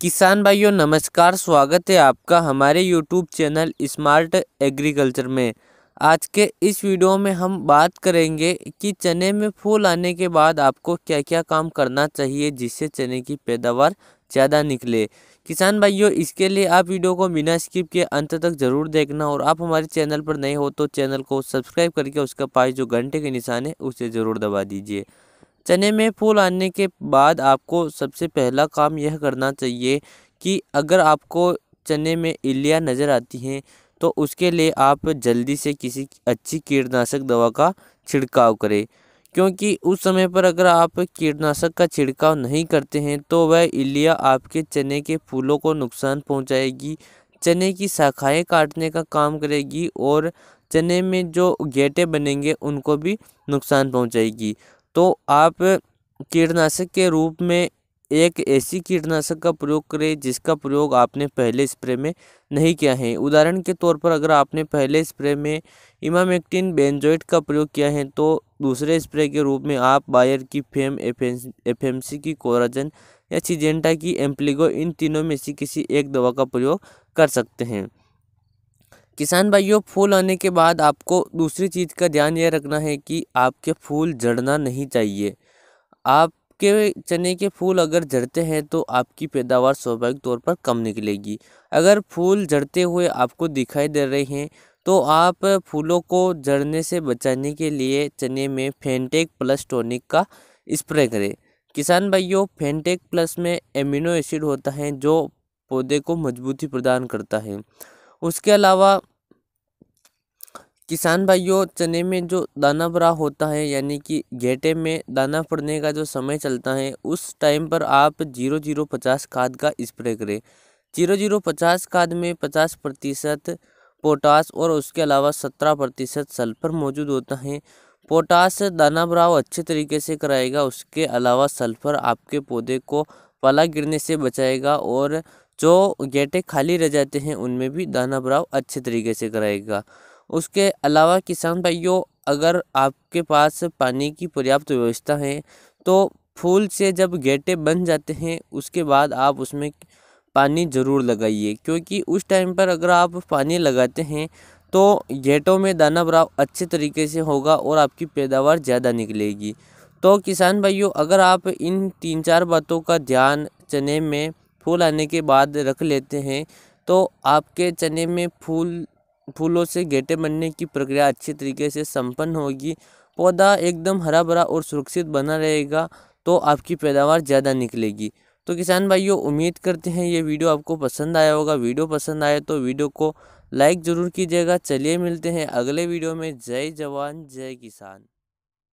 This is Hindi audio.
किसान भाइयों नमस्कार स्वागत है आपका हमारे यूट्यूब चैनल स्मार्ट एग्रीकल्चर में आज के इस वीडियो में हम बात करेंगे कि चने में फूल आने के बाद आपको क्या क्या काम करना चाहिए जिससे चने की पैदावार ज़्यादा निकले किसान भाइयों इसके लिए आप वीडियो को बिना स्किप के अंत तक ज़रूर देखना और आप हमारे चैनल पर नए हो तो चैनल को सब्सक्राइब करके उसका पास जो घंटे के निशान है उसे ज़रूर दबा दीजिए चने में फूल आने के बाद आपको सबसे पहला काम यह करना चाहिए कि अगर आपको चने में इलिया नज़र आती हैं तो उसके लिए आप जल्दी से किसी अच्छी कीटनाशक दवा का छिड़काव करें क्योंकि उस समय पर अगर आप कीटनाशक का छिड़काव नहीं करते हैं तो वह इलिया आपके चने के फूलों को नुकसान पहुंचाएगी चने की शाखाएं काटने का काम करेगी और चने में जो गेटे बनेंगे उनको भी नुकसान पहुंचाएगी तो आप कीटनाशक के रूप में एक ऐसी कीटनाशक का प्रयोग करें जिसका प्रयोग आपने पहले स्प्रे में नहीं किया है उदाहरण के तौर पर अगर आपने पहले स्प्रे में इमामेक्टिन बेंजोइट का प्रयोग किया है तो दूसरे स्प्रे के रूप में आप बायर की फेम एफएमसी की कोराजन या चिजेंटा की एम्प्लीगो इन तीनों में से किसी एक दवा का प्रयोग कर सकते हैं किसान भाइयों फूल आने के बाद आपको दूसरी चीज़ का ध्यान यह रखना है कि आपके फूल जड़ना नहीं चाहिए आपके चने के फूल अगर जड़ते हैं तो आपकी पैदावार स्वाभाविक तौर पर कम निकलेगी अगर फूल जड़ते हुए आपको दिखाई दे रहे हैं तो आप फूलों को जड़ने से बचाने के लिए चने में फेंटेक प्लस टॉनिक का स्प्रे करें किसान भाइयों फेंटेक प्लस में एमिनो एसिड होता है जो पौधे को मजबूती प्रदान करता है उसके अलावा किसान भाइयों चने में जो दाना भरा होता है यानी कि घेटे में दाना पड़ने का जो समय चलता है उस टाइम पर आप जीरो जीरो पचास खाद का स्प्रे करें जीरो जीरो पचास खाद में पचास प्रतिशत पोटास और उसके अलावा सत्रह प्रतिशत सल्फर मौजूद होता है पोटास दाना भराव अच्छे तरीके से कराएगा उसके अलावा सल्फर आपके पौधे को पला गिरने से बचाएगा और जो गेटे खाली रह जाते हैं उनमें भी दाना भराव अच्छे तरीके से कराएगा उसके अलावा किसान भाइयों अगर आपके पास पानी की पर्याप्त व्यवस्था है तो फूल से जब गेटे बन जाते हैं उसके बाद आप उसमें पानी ज़रूर लगाइए क्योंकि उस टाइम पर अगर आप पानी लगाते हैं तो गेटों में दाना भराव अच्छे तरीके से होगा और आपकी पैदावार ज़्यादा निकलेगी तो किसान भाइयों अगर आप इन तीन चार बातों का ध्यान चने में फूल आने के बाद रख लेते हैं तो आपके चने में फूल फूलों से गेटे बनने की प्रक्रिया अच्छी तरीके से संपन्न होगी पौधा एकदम हरा भरा और सुरक्षित बना रहेगा तो आपकी पैदावार ज़्यादा निकलेगी तो किसान भाइयों उम्मीद करते हैं ये वीडियो आपको पसंद आया होगा वीडियो पसंद आए तो वीडियो को लाइक ज़रूर कीजिएगा चलिए मिलते हैं अगले वीडियो में जय जवान जय किसान